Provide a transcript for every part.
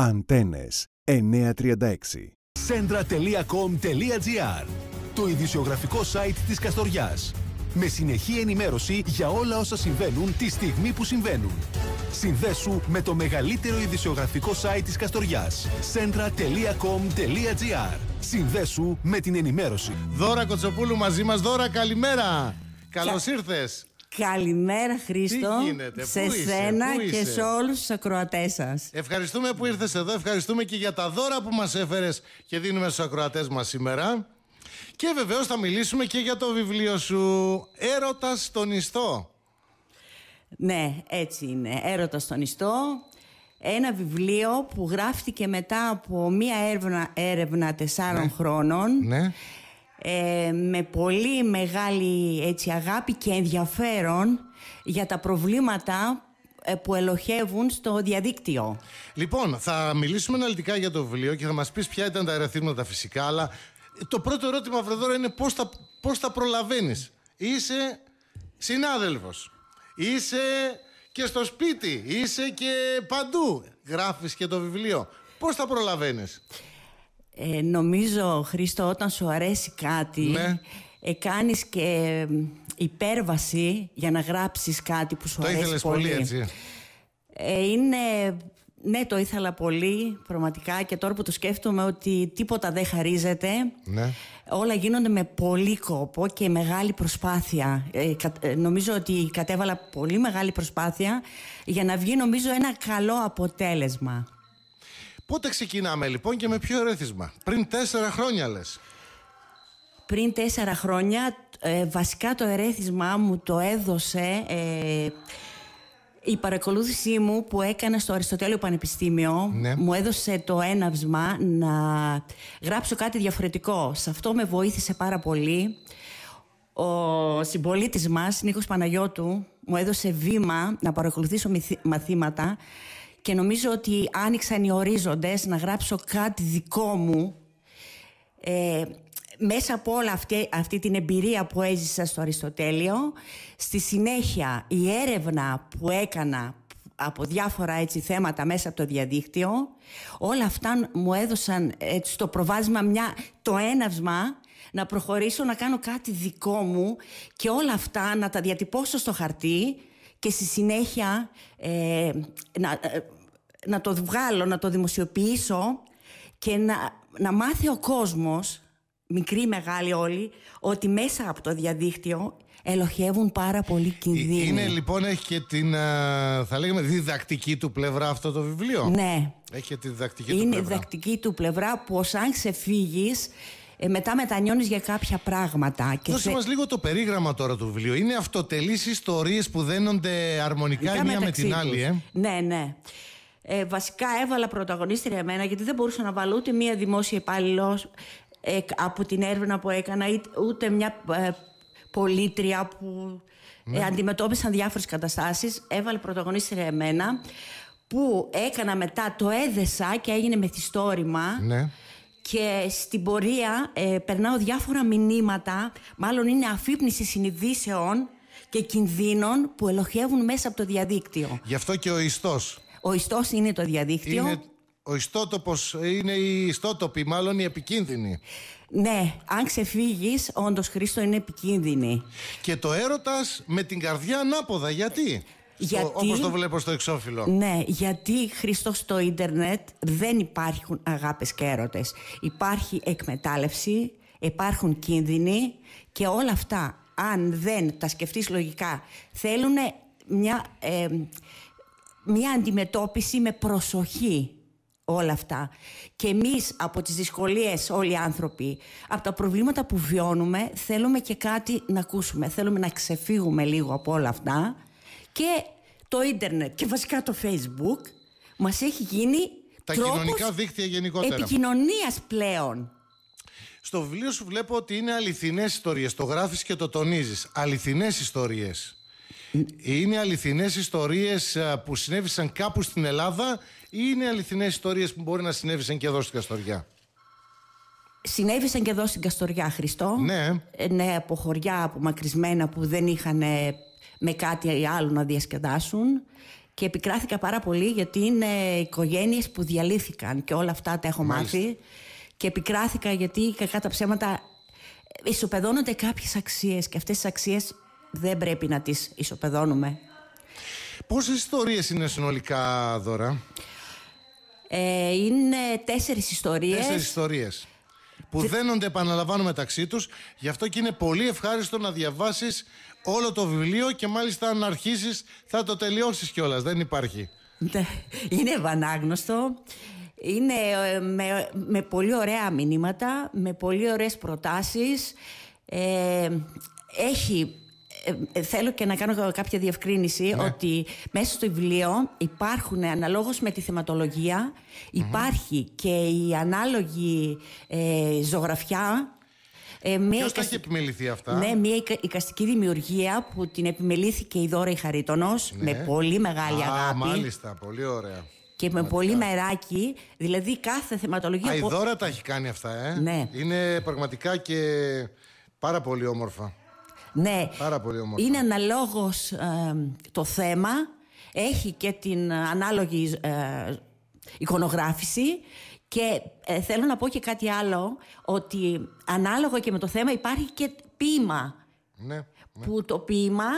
Αντένες 936. Centra.com.gr Το ειδησιογραφικό site της Καστοριάς. Με συνεχή ενημέρωση για όλα όσα συμβαίνουν τη στιγμή που συμβαίνουν. Συνδέσου με το μεγαλύτερο ειδησιογραφικό site της Καστοριάς. Centra.com.gr Συνδέσου με την ενημέρωση. Δώρα Κοτσοπούλου μαζί μας. Δώρα καλημέρα. Καλώς ήρθες. Καλημέρα Χρήστο σε σένα και σε όλους τους ακροατές σας. Ευχαριστούμε που ήρθες εδώ, ευχαριστούμε και για τα δώρα που μας έφερες και δίνουμε στους ακροατές μας σήμερα. Και βεβαίως θα μιλήσουμε και για το βιβλίο σου «Έρωτας στον ιστό». Ναι, έτσι είναι. «Έρωτας στον ιστό». Ένα βιβλίο που γράφτηκε μετά από μία έρευνα, έρευνα τεσσάρων ναι. χρόνων. Ναι. Ε, με πολύ μεγάλη έτσι, αγάπη και ενδιαφέρον για τα προβλήματα ε, που ελοχεύουν στο διαδίκτυο. Λοιπόν, θα μιλήσουμε αναλυτικά για το βιβλίο και θα μας πεις ποια ήταν τα ερεθίσματα φυσικά, αλλά το πρώτο ερώτημα βρεδόρα είναι πώς τα, πώς τα προλαβαίνεις. Είσαι συνάδελφος, είσαι και στο σπίτι, είσαι και παντού. Γράφεις και το βιβλίο. Πώς τα προλαβαίνεις. Ε, νομίζω, Χρήστο, όταν σου αρέσει κάτι, ναι. Ε, κάνεις και υπέρβαση για να γράψεις κάτι που σου αρέσει πολύ. Το ήθελες πολύ, έτσι. Ε, είναι... Ναι, το ήθελα πολύ, πραγματικά, και τώρα που το σκέφτομαι ότι τίποτα δεν χαρίζεται. Ναι. Όλα γίνονται με πολύ κόπο και μεγάλη προσπάθεια. Ε, νομίζω ότι κατέβαλα πολύ μεγάλη προσπάθεια για να βγει, νομίζω, ένα καλό αποτέλεσμα. Πότε ξεκινάμε λοιπόν και με ποιο ερέθισμα. Πριν τέσσερα χρόνια λες. Πριν τέσσερα χρόνια ε, βασικά το ερέθισμά μου το έδωσε ε, η παρακολούθησή μου που έκανα στο Αριστοτέλειο Πανεπιστήμιο ναι. μου έδωσε το έναυσμα να γράψω κάτι διαφορετικό. Σε αυτό με βοήθησε πάρα πολύ. Ο συμπολίτης μας, Νίκος Παναγιώτου, μου έδωσε βήμα να παρακολουθήσω μαθήματα και νομίζω ότι άνοιξαν οι ορίζοντες να γράψω κάτι δικό μου ε, μέσα από όλα αυτή, αυτή την εμπειρία που έζησα στο Αριστοτέλειο στη συνέχεια η έρευνα που έκανα από διάφορα έτσι θέματα μέσα από το διαδίκτυο όλα αυτά μου έδωσαν έτσι, το προβάσμα μια, το έναυσμα να προχωρήσω να κάνω κάτι δικό μου και όλα αυτά να τα διατυπώσω στο χαρτί και στη συνέχεια ε, ε, να, το βγάλω, να το δημοσιοποιήσω και να, μάθει ο κόσμος, μικροί, μεγάλοι όλοι, ότι μέσα από το διαδίκτυο ελοχεύουν πάρα πολύ ε, κινδύνοι. Είναι λοιπόν, έχει και την, θα λέγαμε, διδακτική του πλευρά αυτό το βιβλίο. Ναι. Έχει και τη διδακτική είναι του πλευρά. Είναι διδακτική του πλευρά που ως αν ξεφύγεις ε, μετά μετανιώνεις για κάποια πράγματα. Και Δώσε μας λίγο το περίγραμμα τώρα του βιβλίου. Είναι αυτότελεί ιστορίες που δένονται αρμονικά η μία με την άλλη. Ε. Ναι, ναι. Ε, βασικά έβαλα πρωταγωνίστρια εμένα γιατί δεν μπορούσα να βάλω ούτε μία δημόσια υπάλληλο ε, από την έρευνα που έκανα ούτε μια ε, πολίτρια που ε, ναι. αντιμετώπισαν διάφορες καταστάσεις. Έβαλε πρωταγωνίστρια εμένα που έκανα μετά το έδεσα και έγινε μεθυστόρημα. Ναι και στην πορεία ε, περνάω διάφορα μηνύματα, μάλλον είναι αφύπνιση συνειδήσεων και κινδύνων που ελοχεύουν μέσα από το διαδίκτυο. Γι' αυτό και ο ιστός. Ο ιστός είναι το διαδίκτυο. Είναι ο ιστότοπος, είναι η ιστότοποι, μάλλον οι επικίνδυνη; Ναι, αν ξεφύγεις, όντως Χρήστο είναι επικίνδυνη. Και το έρωτας με την καρδιά ανάποδα, γιατί... Γιατί, όπως το βλέπω στο εξώφυλλο. Ναι, γιατί Χριστό στο ίντερνετ δεν υπάρχουν αγάπες και έρωτες. Υπάρχει εκμετάλλευση, υπάρχουν κίνδυνοι και όλα αυτά, αν δεν τα σκεφτείς λογικά, θέλουν μια, ε, μια αντιμετώπιση με προσοχή όλα αυτά. Και εμείς από τις δυσκολίες όλοι οι άνθρωποι, από τα προβλήματα που βιώνουμε, θέλουμε και κάτι να ακούσουμε. Θέλουμε να ξεφύγουμε λίγο από όλα αυτά και το ίντερνετ και βασικά το facebook μας έχει γίνει τα κοινωνικά δίκτυα γενικότερα. επικοινωνίας πλέον. Στο βιβλίο σου βλέπω ότι είναι αληθινές ιστορίες, το γράφεις και το τονίζεις. Αληθινές ιστορίες. Είναι αληθινές ιστορίες που συνέβησαν κάπου στην Ελλάδα ή είναι αληθινές ιστορίες που μπορεί να συνέβησαν και εδώ στην Καστοριά. Συνέβησαν και εδώ στην Καστοριά, Χριστό. Ναι. Ε, ναι, από χωριά απομακρυσμένα που δεν είχαν με κάτι άλλο να διασκεδάσουν. Και επικράθηκα πάρα πολύ γιατί είναι οικογένειες που διαλύθηκαν και όλα αυτά τα έχω μάθει. Και επικράθηκα γιατί κακά τα ψέματα ισοπεδώνονται κάποιες αξίες και αυτές τις αξίες δεν πρέπει να τις ισοπεδώνουμε. Πόσες ιστορίες είναι συνολικά, Δώρα? Ε, είναι τέσσερις ιστορίες. Τέσσερις ιστορίες που δένονται, επαναλαμβάνω, μεταξύ τους. Γι' αυτό και είναι πολύ ευχάριστο να διαβάσεις όλο το βιβλίο και μάλιστα αν αρχίσεις θα το τελειώσεις κιόλας, δεν υπάρχει. Ναι, είναι βανάγνωστο, είναι ε, με, με πολύ ωραία μηνύματα, με πολύ ωραίες προτάσεις, ε, έχει ε, θέλω και να κάνω κάποια διευκρίνηση ναι. ότι μέσα στο βιβλίο υπάρχουν αναλόγως με τη θεματολογια υπάρχει και η ανάλογη ε, ζωγραφιά ε, τα έχει επιμεληθεί αυτά. Ναι, μια οικαστική δημιουργία που την επιμελήθηκε η Δώρα Χαρίτονο ναι. με πολύ μεγάλη Α, αγάπη. Μάλιστα, πολύ ωραία. Και με πολύ μεράκι, δηλαδή κάθε θεματολογία. η Δώρα τα έχει κάνει αυτά, ε. Ναι. Είναι πραγματικά και πάρα πολύ όμορφα. Ναι, πάρα πολύ όμορφα. είναι αναλόγως ε, το θέμα, έχει και την ανάλογη ε, εικονογράφηση και ε, θέλω να πω και κάτι άλλο, ότι ανάλογα και με το θέμα υπάρχει και ποίημα. Ναι, ναι. Που το ποίημα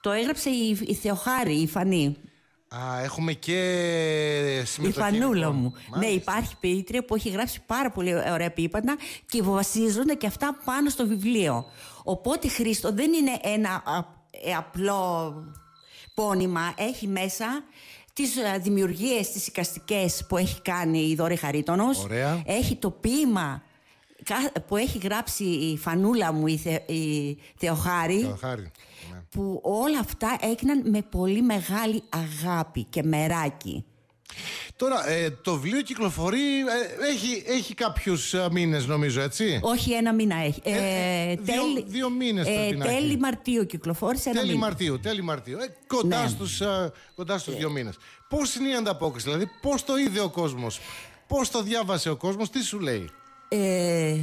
το έγραψε η, η Θεοχάρη, η Φανή. Α, έχουμε και συμμετοχή. Η φανούλα λοιπόν. μου. Ναι, υπάρχει ποιήτρια που έχει γράψει πάρα πολύ ωραία ποίηματα και βασίζονται και αυτά πάνω στο βιβλίο. Οπότε, Χρήστο, δεν είναι ένα ε, απλό πόνημα. Έχει μέσα τις ε, δημιουργίες τις οικαστικέ που έχει κάνει η Δόρη Χαρίτονος. Έχει το ποίημα που έχει γράψει η φανούλα μου η, Θε, Θεοχάρη, Θεοχάρη. Ναι. που όλα αυτά έγιναν με πολύ μεγάλη αγάπη και μεράκι. Τώρα, ε, το βιβλίο κυκλοφορεί. Ε, έχει, έχει κάποιους ε, μήνες, νομίζω, έτσι. Όχι, ένα μήνα έχει. Ε, ε δύο δύο μήνες ε, Τέλη Μαρτίου κυκλοφόρησε. τέλη Μαρτίου, τέλη Μαρτίου. Ε, κοντά ναι. κοντά στους δύο μήνες. Πώς είναι η ανταπόκριση, δηλαδή Πώς το είδε ο κόσμος, πώς το διάβασε ο κόσμος, τι σου λέει. Ε,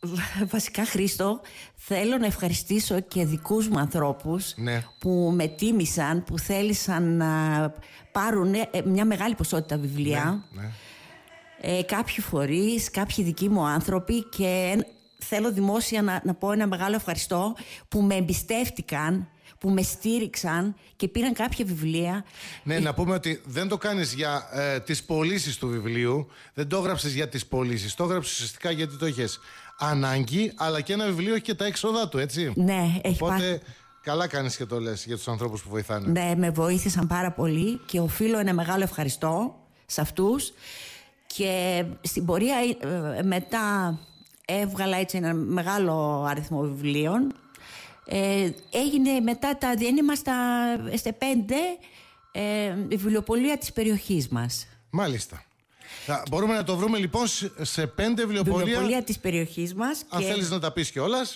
Βασικά Χρήστο, θέλω να ευχαριστήσω και δικούς μου ανθρώπους ναι. που με τίμησαν, που θέλησαν να πάρουν ε, μια μεγάλη ποσότητα βιβλία. Ναι, ναι, Ε, κάποιοι φορείς, κάποιοι δικοί μου άνθρωποι και θέλω δημόσια να, να πω ένα μεγάλο ευχαριστώ που με εμπιστεύτηκαν που με στήριξαν και πήραν κάποια βιβλία. Ναι, ε, να πούμε ότι δεν το κάνεις για ε, τις πωλήσεις του βιβλίου, δεν το έγραψες για τις πωλήσεις, το έγραψες ουσιαστικά γιατί το έχεις ανάγκη, αλλά και ένα βιβλίο έχει και τα έξοδα του, έτσι. Ναι, έχει Οπότε, Καλά κάνεις και το λες για τους ανθρώπους που βοηθάνε. Ναι, με βοήθησαν πάρα πολύ και οφείλω ένα μεγάλο ευχαριστώ σε αυτούς. Και στην πορεία ε, ε, μετά έβγαλα έτσι ένα μεγάλο αριθμό βιβλίων. Ε, έγινε μετά τα διένυμα στα, ε, πέντε ε, βιβλιοπολία της περιοχής μας. Μάλιστα. Θα μπορούμε να το βρούμε λοιπόν σε πέντε βιβλιοπολία. της περιοχής μας. Αν και... θέλεις να τα πεις κιόλας.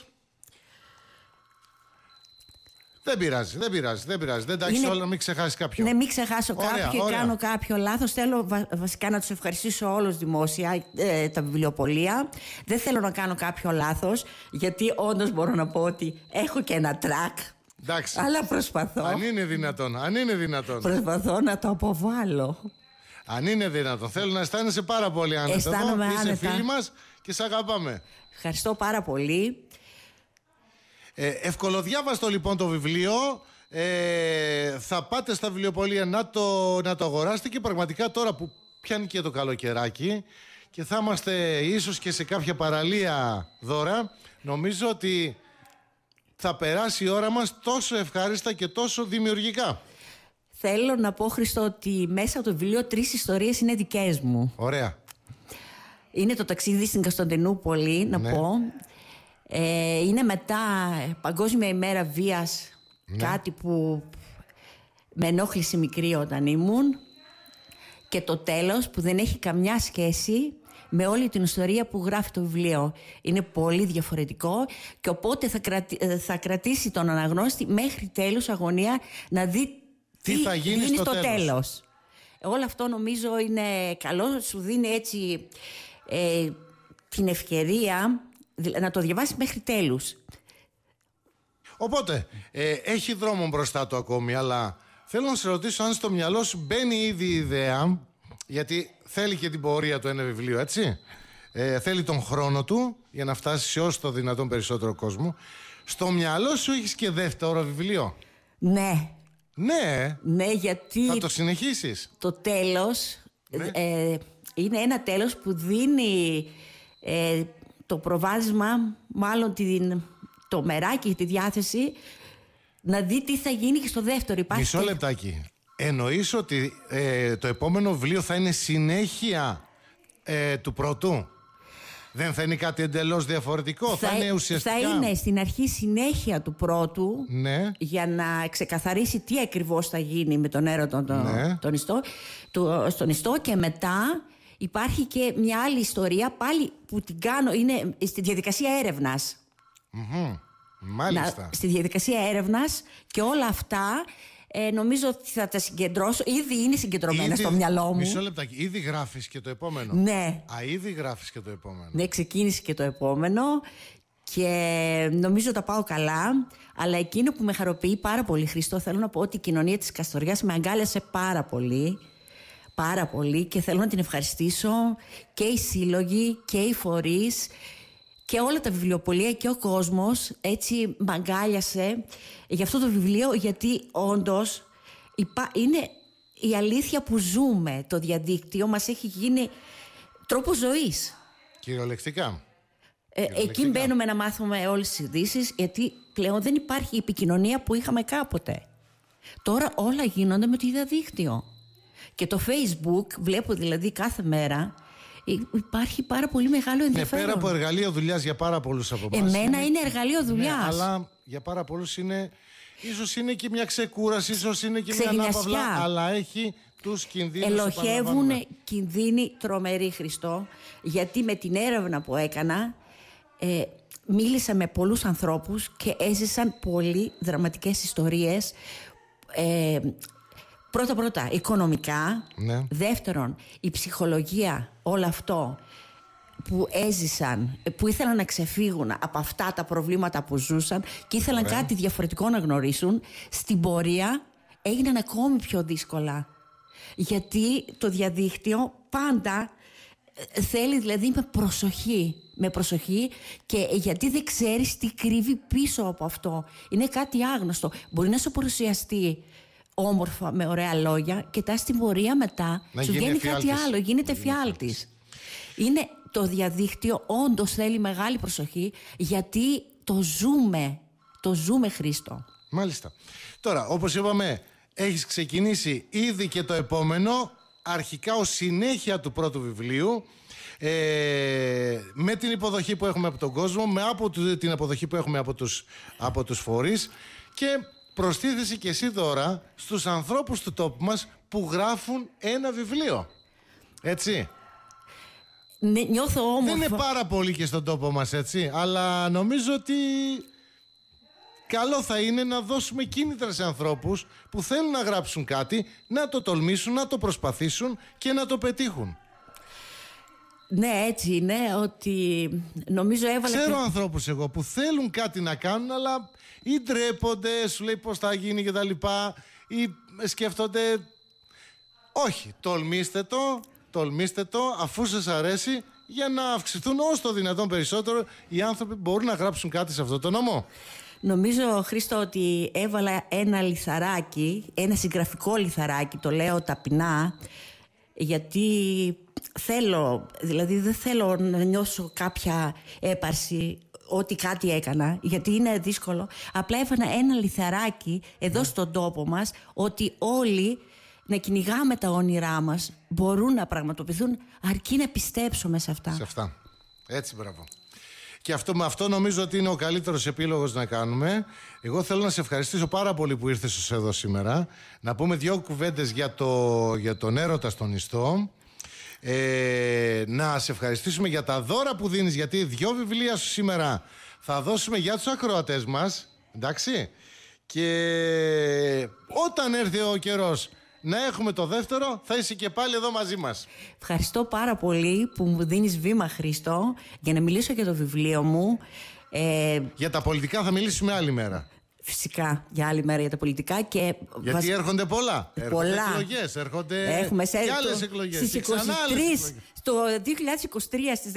Δεν πειράζει, δεν πειράζει, δεν πειράζει. Δεν τα έχεις όλα, μην ξεχάσεις κάποιον. Ναι, μην ξεχάσω κάποιον κάποιο κάνω κάποιο λάθος. Θέλω βα, βασικά να τους ευχαριστήσω όλους δημόσια ε, τα βιβλιοπολία. Δεν θέλω να κάνω κάποιο λάθος, γιατί όντως μπορώ να πω ότι έχω και ένα τρακ. Εντάξει. Αλλά προσπαθώ. Αν είναι δυνατόν, αν είναι δυνατόν. Προσπαθώ να το αποβάλω. Αν είναι δυνατό, θέλω να αισθάνεσαι πάρα πολύ άνετα. Αισθάνομαι άνετα. Είσαι μας και σε αγαπάμε. Ευχαριστώ πάρα πολύ. Ε, ευκολοδιάβαστο λοιπόν το βιβλίο. Ε, θα πάτε στα βιβλιοπολία να το, να το αγοράσετε και πραγματικά τώρα που πιάνει και το καλοκαιράκι και θα είμαστε ίσως και σε κάποια παραλία δώρα νομίζω ότι θα περάσει η ώρα μας τόσο ευχάριστα και τόσο δημιουργικά. Θέλω να πω, Χριστό, ότι μέσα από το βιβλίο τρεις ιστορίες είναι δικές μου. Ωραία. Είναι το ταξίδι στην Κασταντινούπολη, να ναι. πω. Ε, είναι μετά Παγκόσμια ημέρα βίας, ναι. κάτι που με ενόχλησε μικρή όταν ήμουν. Και το τέλος που δεν έχει καμιά σχέση με όλη την ιστορία που γράφει το βιβλίο. Είναι πολύ διαφορετικό και οπότε θα, ε, θα κρατήσει τον αναγνώστη μέχρι τέλους αγωνία να δει τι, θα γίνει στο, στο τέλος. Όλο αυτό νομίζω είναι καλό, σου δίνει έτσι ε, την ευκαιρία να το διαβάσεις μέχρι τέλους. Οπότε, ε, έχει δρόμο μπροστά του ακόμη, αλλά θέλω να σε ρωτήσω αν στο μυαλό σου μπαίνει ήδη η ιδέα, γιατί θέλει και την πορεία του ένα βιβλίο, έτσι. Ε, θέλει τον χρόνο του για να φτάσει σε όσο το δυνατόν περισσότερο κόσμο. Στο μυαλό σου έχεις και δεύτερο βιβλίο. Ναι, ναι. Ναι, γιατί. Θα το συνεχίσεις. Το τέλος. Ναι. Ε, είναι ένα τέλος που δίνει ε, το προβάδισμα, μάλλον την, το μεράκι, τη διάθεση, να δει τι θα γίνει και στο δεύτερο. Υπάρχει Μισό λεπτάκι. Εννοείς ότι ε, το επόμενο βιβλίο θα είναι συνέχεια ε, του πρώτου. Δεν θα είναι κάτι εντελώς διαφορετικό. Θα, είναι ε- ουσιαστικά. Θα είναι στην αρχή συνέχεια του πρώτου. Ναι. Για να ξεκαθαρίσει τι ακριβώς θα γίνει με τον έρωτο τον, ναι. τον ιστό, του, στον ιστό και μετά. Υπάρχει και μια άλλη ιστορία πάλι που την κάνω, είναι στη διαδικασία Μάλιστα. στη διαδικασία έρευνας και όλα αυτά ε, νομίζω ότι θα τα συγκεντρώσω. Ήδη είναι συγκεντρωμένα στο μυαλό μου. Μισό λεπτάκι. Ήδη γράφεις και το επόμενο. Ναι. Α, ήδη γράφεις και το επόμενο. Ναι, ξεκίνησε και το επόμενο. Και νομίζω τα πάω καλά. Αλλά εκείνο που με χαροποιεί πάρα πολύ, Χριστό, θέλω να πω ότι η κοινωνία της Καστοριάς με αγκάλιασε πάρα πολύ. Πάρα πολύ και θέλω να την ευχαριστήσω και οι σύλλογοι και οι φορείς και όλα τα βιβλιοπολία και ο κόσμος έτσι μαγκάλιασε για αυτό το βιβλίο γιατί όντως είναι η αλήθεια που ζούμε το διαδίκτυο μας έχει γίνει τρόπος ζωής. Κυριολεκτικά. Ε, εκεί μπαίνουμε να μάθουμε όλες τις ειδήσεις γιατί πλέον δεν υπάρχει η επικοινωνία που είχαμε κάποτε. Τώρα όλα γίνονται με το διαδίκτυο. Και το facebook βλέπω δηλαδή κάθε μέρα ε, υπάρχει πάρα πολύ μεγάλο ναι, ενδιαφέρον. Ναι, πέρα από εργαλείο δουλειάς για πάρα πολλούς από εμάς. Εμένα ναι. είναι, εργαλείο ναι, δουλειάς. αλλά για πάρα πολλούς είναι. ίσως είναι και μια ξεκούραση, ίσως είναι και μια ανάπαυλα. Αλλά έχει τους κινδύνους Ελοχεύουν κινδύνοι τρομερή Χριστό. Γιατί με την έρευνα που έκανα. Ε, μίλησα με πολλούς ανθρώπους και έζησαν πολύ δραματικές ιστορίες ε, πρώτα πρώτα οικονομικά, ναι. δεύτερον η ψυχολογία, όλο αυτό που έζησαν, που ήθελαν να ξεφύγουν από αυτά τα προβλήματα που ζούσαν και ήθελαν κάτι διαφορετικό να γνωρίσουν, στην πορεία έγιναν ακόμη πιο δύσκολα. Γιατί το διαδίκτυο πάντα ε, θέλει δηλαδή με προσοχή με προσοχή και γιατί δεν ξέρεις τι κρύβει πίσω από αυτό. Είναι κάτι άγνωστο. Μπορεί να σου παρουσιαστεί όμορφα με ωραία λόγια και τα στην πορεία μετά να σου βγαίνει κάτι άλλο, γίνεται φιάλτη. Είναι το διαδίκτυο, όντως θέλει μεγάλη προσοχή, γιατί το ζούμε. Το ζούμε, Χρήστο. Μάλιστα. Τώρα, όπως είπαμε, έχεις ξεκινήσει ήδη και το επόμενο, αρχικά ως συνέχεια του πρώτου βιβλίου. Ε, με την υποδοχή που έχουμε από τον κόσμο, με από την αποδοχή που έχουμε από τους, από τους φορείς και προστίθεση και εσύ τώρα στους ανθρώπους του τόπου μας που γράφουν ένα βιβλίο. Έτσι. νιώθω όμορφα. Δεν είναι πάρα πολύ και στον τόπο μας έτσι, αλλά νομίζω ότι καλό θα είναι να δώσουμε κίνητρα σε ανθρώπους που θέλουν να γράψουν κάτι, να το τολμήσουν, να το προσπαθήσουν και να το πετύχουν. Ναι, έτσι είναι ότι νομίζω έβαλε... Ξέρω ανθρώπους εγώ που θέλουν κάτι να κάνουν αλλά ή ντρέπονται, σου λέει πώς θα γίνει κτλ. ή σκέφτονται. Όχι, τολμήστε το, τολμήστε το, αφού σας αρέσει, για να αυξηθούν όσο το δυνατόν περισσότερο οι άνθρωποι μπορούν να γράψουν κάτι σε αυτό το νόμο. Νομίζω, Χρήστο, ότι έβαλα ένα λιθαράκι, ένα συγγραφικό λιθαράκι, το λέω ταπεινά, γιατί θέλω, δηλαδή δεν θέλω να νιώσω κάποια έπαρση ότι κάτι έκανα, γιατί είναι δύσκολο. Απλά έφανα ένα λιθαράκι εδώ ναι. στον τόπο μας ότι όλοι να κυνηγάμε τα όνειρά μας μπορούν να πραγματοποιηθούν αρκεί να πιστέψουμε σε αυτά. Σε αυτά. Έτσι, μπράβο. Και αυτό, με αυτό νομίζω ότι είναι ο καλύτερος επίλογος να κάνουμε. Εγώ θέλω να σε ευχαριστήσω πάρα πολύ που ήρθες εδώ σήμερα. Να πούμε δύο κουβέντες για, το, για τον έρωτα στον ιστό. Ε, να σε ευχαριστήσουμε για τα δώρα που δίνεις γιατί δυο βιβλία σου σήμερα θα δώσουμε για τους ακροατές μας εντάξει και όταν έρθει ο καιρός να έχουμε το δεύτερο, θα είσαι και πάλι εδώ μαζί μας. Ευχαριστώ πάρα πολύ που μου δίνεις βήμα Χρήστο για να μιλήσω για το βιβλίο μου. Ε, για τα πολιτικά θα μιλήσουμε άλλη μέρα φυσικά για άλλη μέρα για τα πολιτικά. Και Γιατί έρχονται πολλά. πολλά. Έρχονται Έχουμε σε... και άλλες εκλογές. Στις 23, Εκλογές. το 2023 στις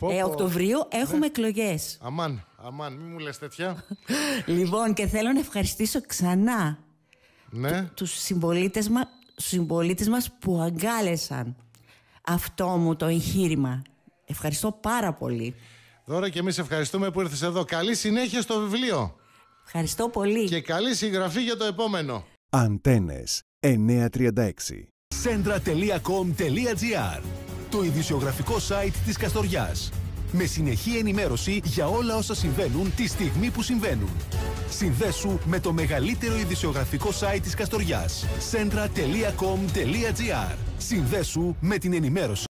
13 ε, Οκτωβρίου έχουμε ναι. εκλογές. Αμάν, αμάν, μην μου λες τέτοια. λοιπόν και θέλω να ευχαριστήσω ξανά ναι. τους μα, μας που αγκάλεσαν αυτό μου το εγχείρημα. Ευχαριστώ πάρα πολύ. Δώρα και εμείς ευχαριστούμε που ήρθες εδώ. Καλή συνέχεια στο βιβλίο. Ευχαριστώ πολύ. Και καλή συγγραφή για το επόμενο. Αντένες 936 Centra.com.gr Το ειδησιογραφικό site της Καστοριάς. Με συνεχή ενημέρωση για όλα όσα συμβαίνουν τη στιγμή που συμβαίνουν. Συνδέσου με το μεγαλύτερο ειδησιογραφικό site της Καστοριάς. Centra.com.gr Συνδέσου με την ενημέρωση.